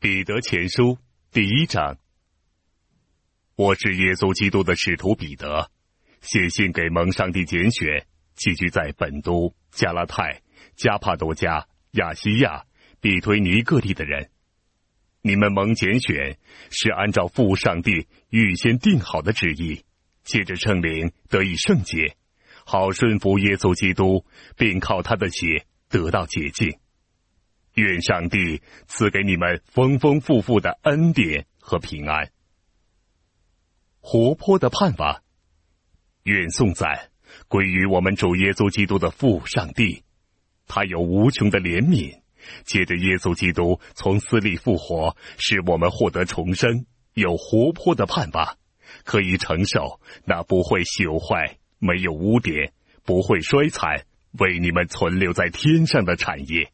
彼得前书第一章，我是耶稣基督的使徒彼得，写信给蒙上帝拣选、寄居在本都、加拉泰、加帕多加、亚细亚、比推尼各地的人。你们蒙拣选，是按照父上帝预先定好的旨意，借着圣灵得以圣洁，好顺服耶稣基督，并靠他的血得到洁净。愿上帝赐给你们丰丰富富的恩典和平安。活泼的盼望，愿颂赞归于我们主耶稣基督的父上帝，他有无穷的怜悯，借着耶稣基督从死里复活，使我们获得重生。有活泼的盼望，可以承受那不会朽坏、没有污点、不会衰残，为你们存留在天上的产业。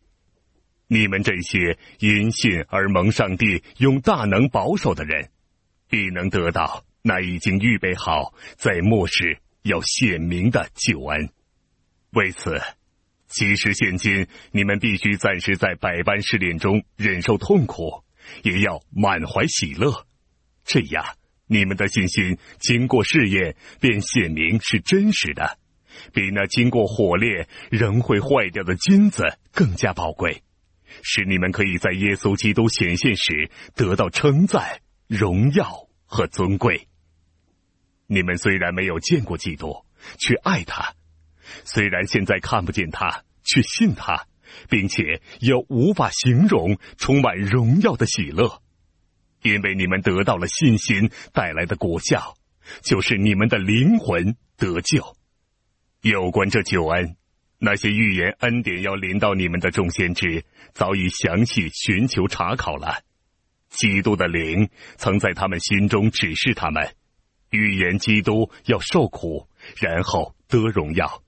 你们这些因信而蒙上帝用大能保守的人，必能得到那已经预备好在末世要显明的救恩。为此，即使现今你们必须暂时在百般试炼中忍受痛苦，也要满怀喜乐。这样，你们的信心经过试验，便显明是真实的，比那经过火炼仍会坏掉的金子更加宝贵。使你们可以在耶稣基督显现时得到称赞、荣耀和尊贵。你们虽然没有见过基督，却爱他；虽然现在看不见他，却信他，并且有无法形容充满荣耀的喜乐，因为你们得到了信心带来的果效，就是你们的灵魂得救。有关这救恩。那些预言恩典要临到你们的众先知，早已详细寻求查考了。基督的灵曾在他们心中指示他们，预言基督要受苦，然后得荣耀。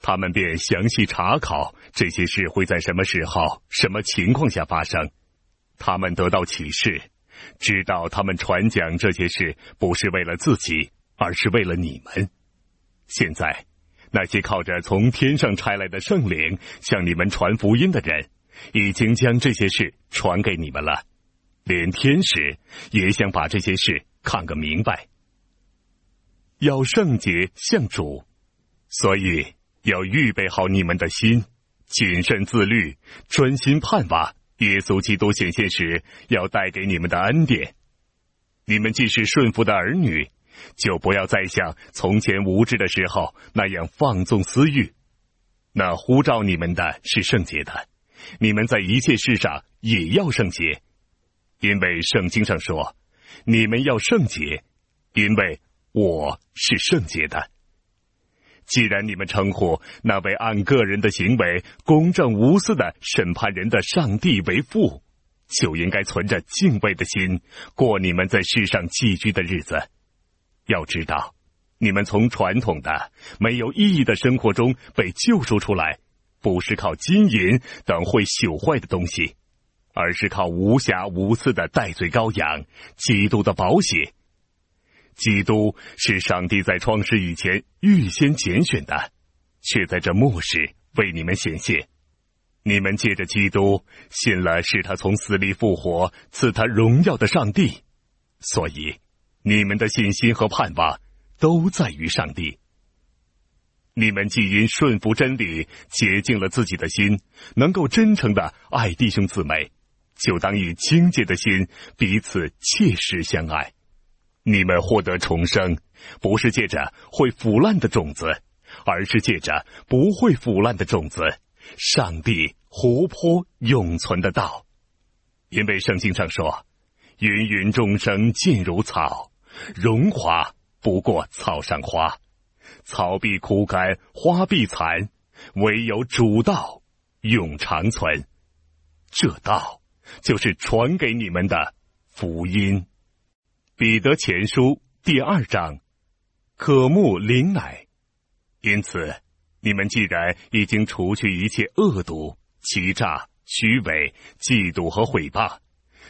他们便详细查考这些事会在什么时候、什么情况下发生。他们得到启示，知道他们传讲这些事不是为了自己，而是为了你们。现在。那些靠着从天上拆来的圣灵向你们传福音的人，已经将这些事传给你们了。连天使也想把这些事看个明白。要圣洁像主，所以要预备好你们的心，谨慎自律，专心盼望耶稣基督显现时要带给你们的恩典。你们既是顺服的儿女。就不要再像从前无知的时候那样放纵私欲。那呼召你们的是圣洁的，你们在一切事上也要圣洁，因为圣经上说：“你们要圣洁，因为我是圣洁的。”既然你们称呼那位按个人的行为公正无私的审判人的上帝为父，就应该存着敬畏的心过你们在世上寄居的日子。要知道，你们从传统的没有意义的生活中被救赎出来，不是靠金银等会朽坏的东西，而是靠无瑕无私的戴罪羔羊基督的宝血。基督是上帝在创世以前预先拣选的，却在这末世为你们显现。你们借着基督信了，是他从死里复活，赐他荣耀的上帝。所以。你们的信心和盼望都在于上帝。你们既因顺服真理洁净了自己的心，能够真诚的爱弟兄姊妹，就当以清洁的心彼此切实相爱。你们获得重生，不是借着会腐烂的种子，而是借着不会腐烂的种子——上帝活泼永存的道。因为圣经上说：“芸芸众生尽如草。”荣华不过草上花，草必枯干，花必残，唯有主道永长存。这道就是传给你们的福音。彼得前书第二章，可慕灵乃，因此，你们既然已经除去一切恶毒、欺诈、虚伪、嫉妒和毁谤，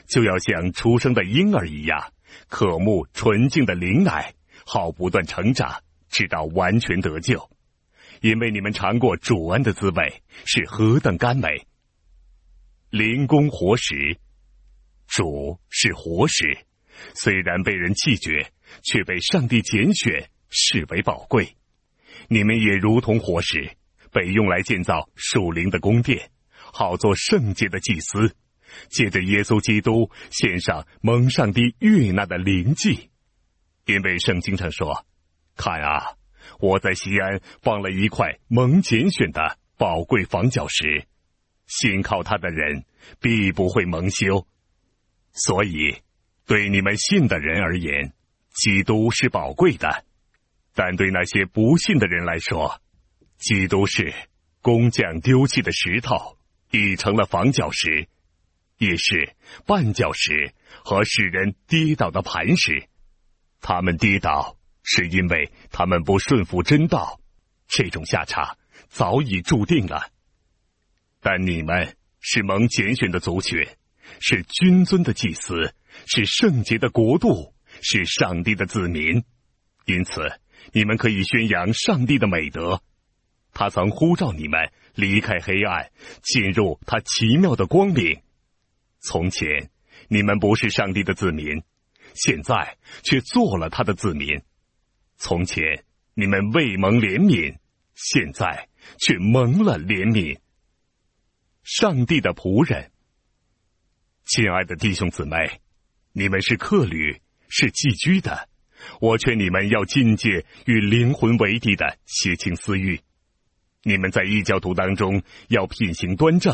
就要像出生的婴儿一样。渴慕纯净的灵奶，好不断成长，直到完全得救。因为你们尝过主恩的滋味，是何等甘美！灵公活石，主是活石，虽然被人弃绝，却被上帝拣选，视为宝贵。你们也如同活石，被用来建造属灵的宫殿，好做圣洁的祭司。借着耶稣基督献上蒙上帝悦纳的灵祭，因为圣经上说：“看啊，我在西安放了一块蒙拣选的宝贵防角石，信靠他的人必不会蒙羞。”所以，对你们信的人而言，基督是宝贵的；但对那些不信的人来说，基督是工匠丢弃的石头，已成了防角石。也是绊脚石和使人跌倒的磐石，他们跌倒是因为他们不顺服真道，这种下场早已注定了。但你们是蒙拣选的族群，是君尊的祭司，是圣洁的国度，是上帝的子民，因此你们可以宣扬上帝的美德，他曾呼召你们离开黑暗，进入他奇妙的光明。从前，你们不是上帝的子民，现在却做了他的子民；从前，你们未蒙怜悯，现在却蒙了怜悯。上帝的仆人，亲爱的弟兄姊妹，你们是客旅，是寄居的。我劝你们要禁戒与灵魂为敌的邪情私欲。你们在异教徒当中要品行端正。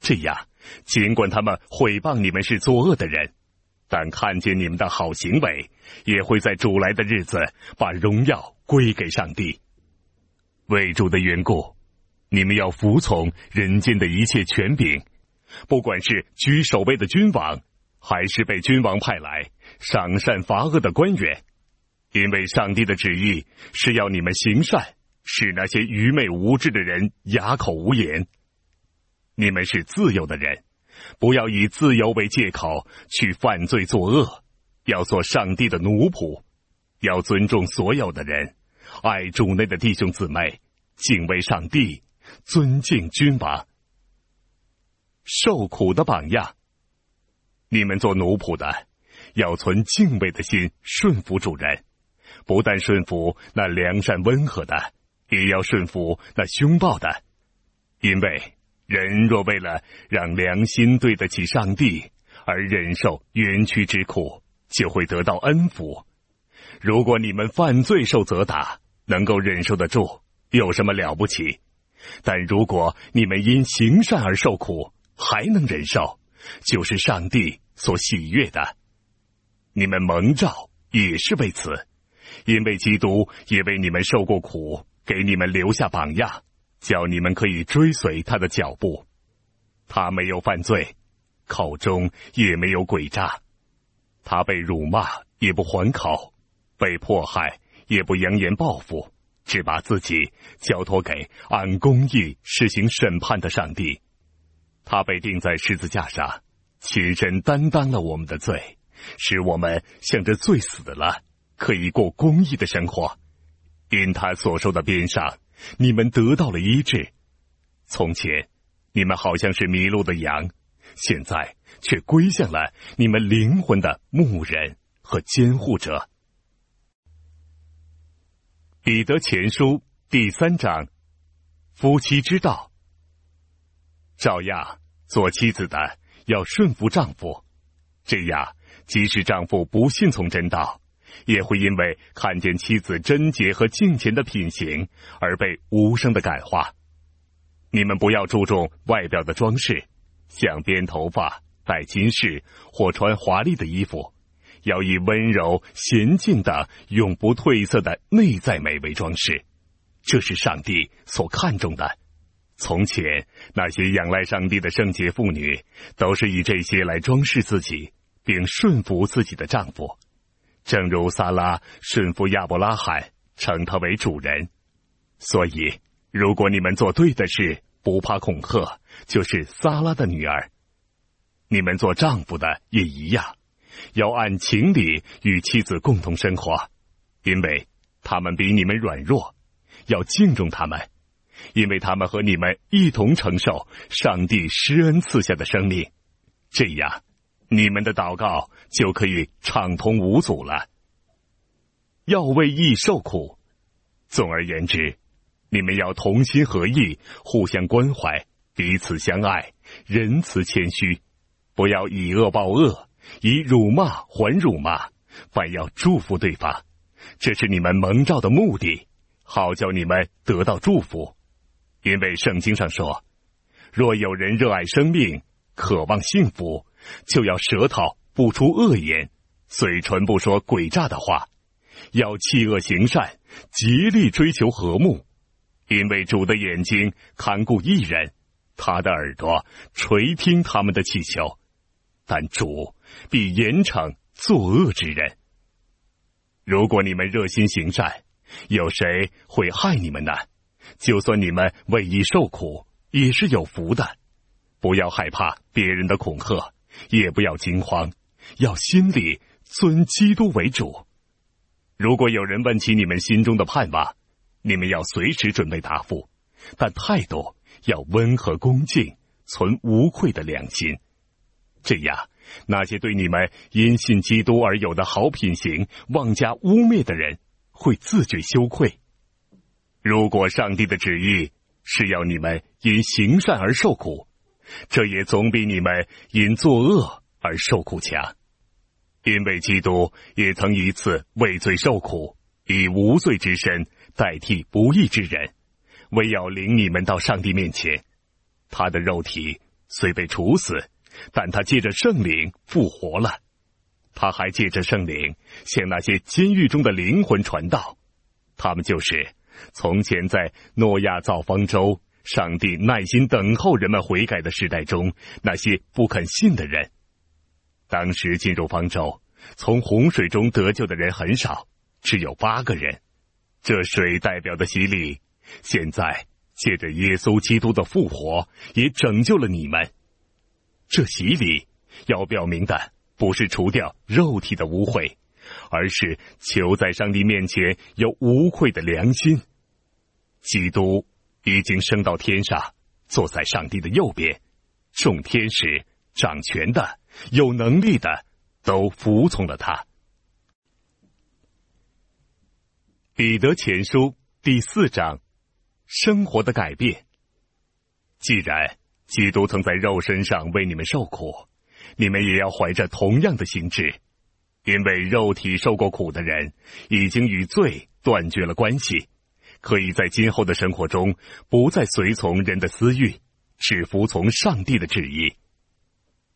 这样，尽管他们毁谤你们是作恶的人，但看见你们的好行为，也会在主来的日子把荣耀归给上帝。为主的缘故，你们要服从人间的一切权柄，不管是居首位的君王，还是被君王派来赏善罚恶的官员，因为上帝的旨意是要你们行善，使那些愚昧无知的人哑口无言。你们是自由的人，不要以自由为借口去犯罪作恶，要做上帝的奴仆，要尊重所有的人，爱主内的弟兄姊妹，敬畏上帝，尊敬君王。受苦的榜样，你们做奴仆的，要存敬畏的心顺服主人，不但顺服那良善温和的，也要顺服那凶暴的，因为。人若为了让良心对得起上帝而忍受冤屈之苦，就会得到恩福。如果你们犯罪受责打，能够忍受得住，有什么了不起？但如果你们因行善而受苦，还能忍受，就是上帝所喜悦的。你们蒙召也是为此，因为基督也为你们受过苦，给你们留下榜样。叫你们可以追随他的脚步，他没有犯罪，口中也没有诡诈，他被辱骂也不还口，被迫害也不扬言报复，只把自己交托给按公义施行审判的上帝。他被钉在十字架上，亲身担当了我们的罪，使我们向着罪死了，可以过公义的生活。因他所受的鞭伤。你们得到了医治。从前，你们好像是迷路的羊，现在却归向了你们灵魂的牧人和监护者。彼得前书第三章，夫妻之道。照样，做妻子的要顺服丈夫，这样即使丈夫不信从真道。也会因为看见妻子贞洁和敬虔的品行而被无声的感化。你们不要注重外表的装饰，像编头发、戴金饰或穿华丽的衣服，要以温柔娴静的永不褪色的内在美为装饰。这是上帝所看重的。从前那些仰赖上帝的圣洁妇女，都是以这些来装饰自己，并顺服自己的丈夫。正如撒拉顺服亚伯拉罕，称他为主人，所以如果你们做对的事，不怕恐吓，就是撒拉的女儿；你们做丈夫的也一样，要按情理与妻子共同生活，因为他们比你们软弱，要敬重他们，因为他们和你们一同承受上帝施恩赐下的生命，这样。你们的祷告就可以畅通无阻了。要为义受苦。总而言之，你们要同心合意，互相关怀，彼此相爱，仁慈谦虚，不要以恶报恶，以辱骂还辱骂，反要祝福对方。这是你们蒙召的目的，好叫你们得到祝福。因为圣经上说：“若有人热爱生命，渴望幸福。”就要舌头不出恶言，嘴唇不说诡诈的话，要弃恶行善，极力追求和睦。因为主的眼睛看顾一人，他的耳朵垂听他们的祈求。但主必严惩作恶之人。如果你们热心行善，有谁会害你们呢？就算你们为义受苦，也是有福的。不要害怕别人的恐吓。也不要惊慌，要心里尊基督为主。如果有人问起你们心中的盼望，你们要随时准备答复。但态度要温和恭敬，存无愧的良心。这样，那些对你们因信基督而有的好品行妄加污蔑的人，会自觉羞愧。如果上帝的旨意是要你们因行善而受苦。这也总比你们因作恶而受苦强，因为基督也曾一次畏罪受苦，以无罪之身代替不义之人，为要领你们到上帝面前。他的肉体虽被处死，但他借着圣灵复活了。他还借着圣灵向那些监狱中的灵魂传道，他们就是从前在诺亚造方舟。上帝耐心等候人们悔改的时代中，那些不肯信的人，当时进入方舟，从洪水中得救的人很少，只有八个人。这水代表的洗礼，现在借着耶稣基督的复活，也拯救了你们。这洗礼要表明的，不是除掉肉体的污秽，而是求在上帝面前有无愧的良心。基督。已经升到天上，坐在上帝的右边，众天使掌权的、有能力的，都服从了他。彼得前书第四章，生活的改变。既然基督曾在肉身上为你们受苦，你们也要怀着同样的心志，因为肉体受过苦的人，已经与罪断绝了关系。可以在今后的生活中不再随从人的私欲，只服从上帝的旨意。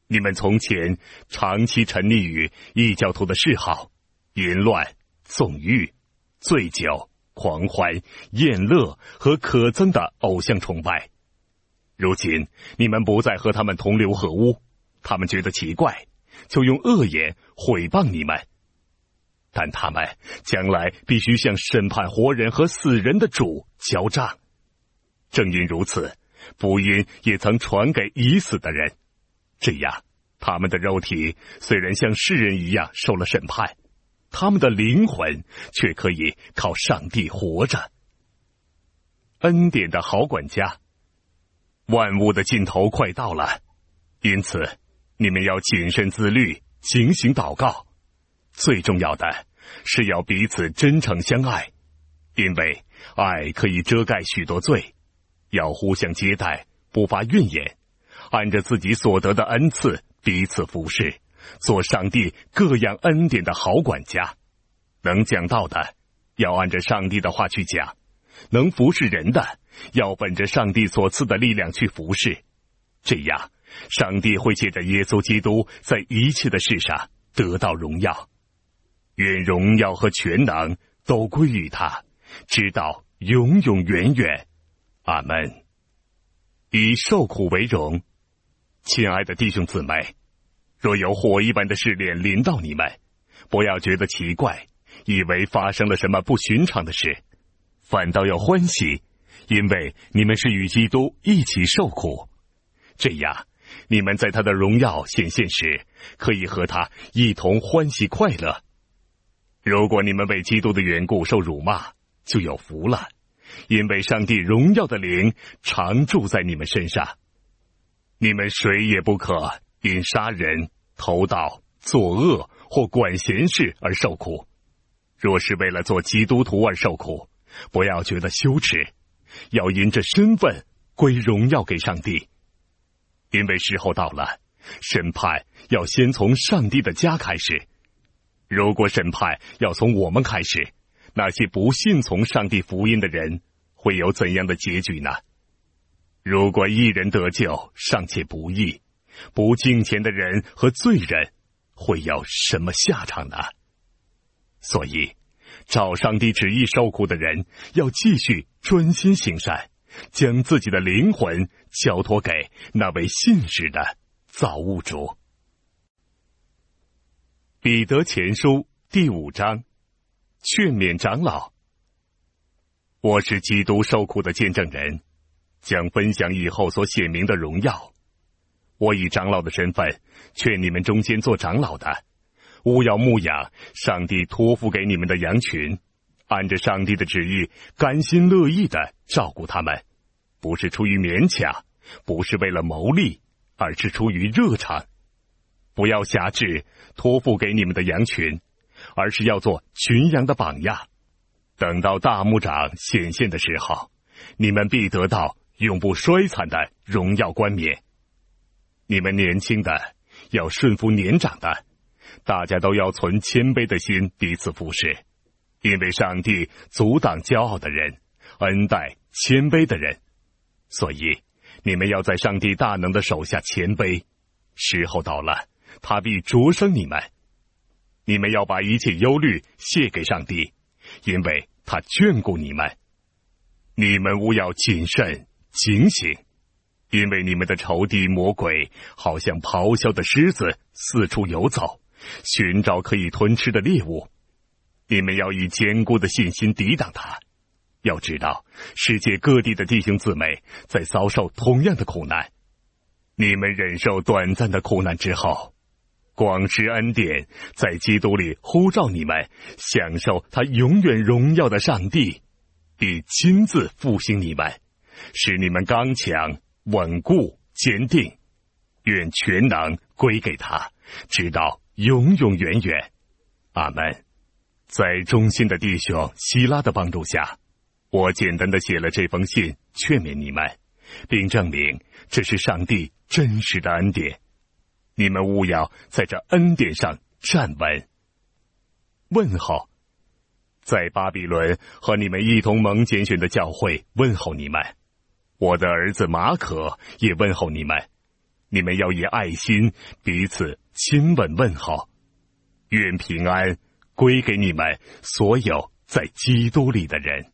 你们从前长期沉溺于异教徒的嗜好、淫乱、纵欲、醉酒、狂欢、宴乐和可憎的偶像崇拜，如今你们不再和他们同流合污，他们觉得奇怪，就用恶言毁谤你们。但他们将来必须向审判活人和死人的主交账。正因如此，福音也曾传给已死的人，这样他们的肉体虽然像世人一样受了审判，他们的灵魂却可以靠上帝活着。恩典的好管家，万物的尽头快到了，因此你们要谨慎自律，警醒祷告。最重要的，是要彼此真诚相爱，因为爱可以遮盖许多罪。要互相接待，不发怨言，按着自己所得的恩赐彼此服侍，做上帝各样恩典的好管家。能讲道的，要按着上帝的话去讲；能服侍人的，要本着上帝所赐的力量去服侍。这样，上帝会借着耶稣基督在一切的事上得到荣耀。愿荣耀和全能都归于他，直到永永远远。阿门。以受苦为荣，亲爱的弟兄姊妹，若有火一般的试炼临到你们，不要觉得奇怪，以为发生了什么不寻常的事，反倒要欢喜，因为你们是与基督一起受苦。这样，你们在他的荣耀显现时，可以和他一同欢喜快乐。如果你们为基督的缘故受辱骂，就有福了，因为上帝荣耀的灵常住在你们身上。你们谁也不可因杀人、偷盗、作恶或管闲事而受苦。若是为了做基督徒而受苦，不要觉得羞耻，要因这身份归荣耀给上帝。因为时候到了，审判要先从上帝的家开始。如果审判要从我们开始，那些不信从上帝福音的人会有怎样的结局呢？如果一人得救尚且不易，不敬虔的人和罪人会要什么下场呢？所以，照上帝旨意受苦的人要继续专心行善，将自己的灵魂交托给那位信使的造物主。彼得前书第五章，劝勉长老。我是基督受苦的见证人，将分享以后所显明的荣耀。我以长老的身份劝你们中间做长老的，勿要牧养上帝托付给你们的羊群，按着上帝的旨意，甘心乐意的照顾他们，不是出于勉强，不是为了牟利，而是出于热忱。不要辖制托付给你们的羊群，而是要做群羊的榜样。等到大牧长显现的时候，你们必得到永不衰残的荣耀冠冕。你们年轻的要顺服年长的，大家都要存谦卑的心彼此服侍，因为上帝阻挡骄傲的人，恩待谦卑的人。所以你们要在上帝大能的手下谦卑。时候到了。他必灼伤你们，你们要把一切忧虑卸给上帝，因为他眷顾你们。你们务要谨慎警醒，因为你们的仇敌魔鬼好像咆哮的狮子，四处游走，寻找可以吞吃的猎物。你们要以坚固的信心抵挡他。要知道，世界各地的弟兄姊妹在遭受同样的苦难。你们忍受短暂的苦难之后。广施恩典，在基督里呼召你们，享受他永远荣耀的上帝，并亲自复兴你们，使你们刚强、稳固、坚定。愿全能归给他，直到永永远远。阿门。在忠心的弟兄希拉的帮助下，我简单的写了这封信，劝勉你们，并证明这是上帝真实的恩典。你们务要在这恩典上站稳。问候，在巴比伦和你们一同蒙拣选的教会问候你们，我的儿子马可也问候你们。你们要以爱心彼此亲吻问候，愿平安归给你们所有在基督里的人。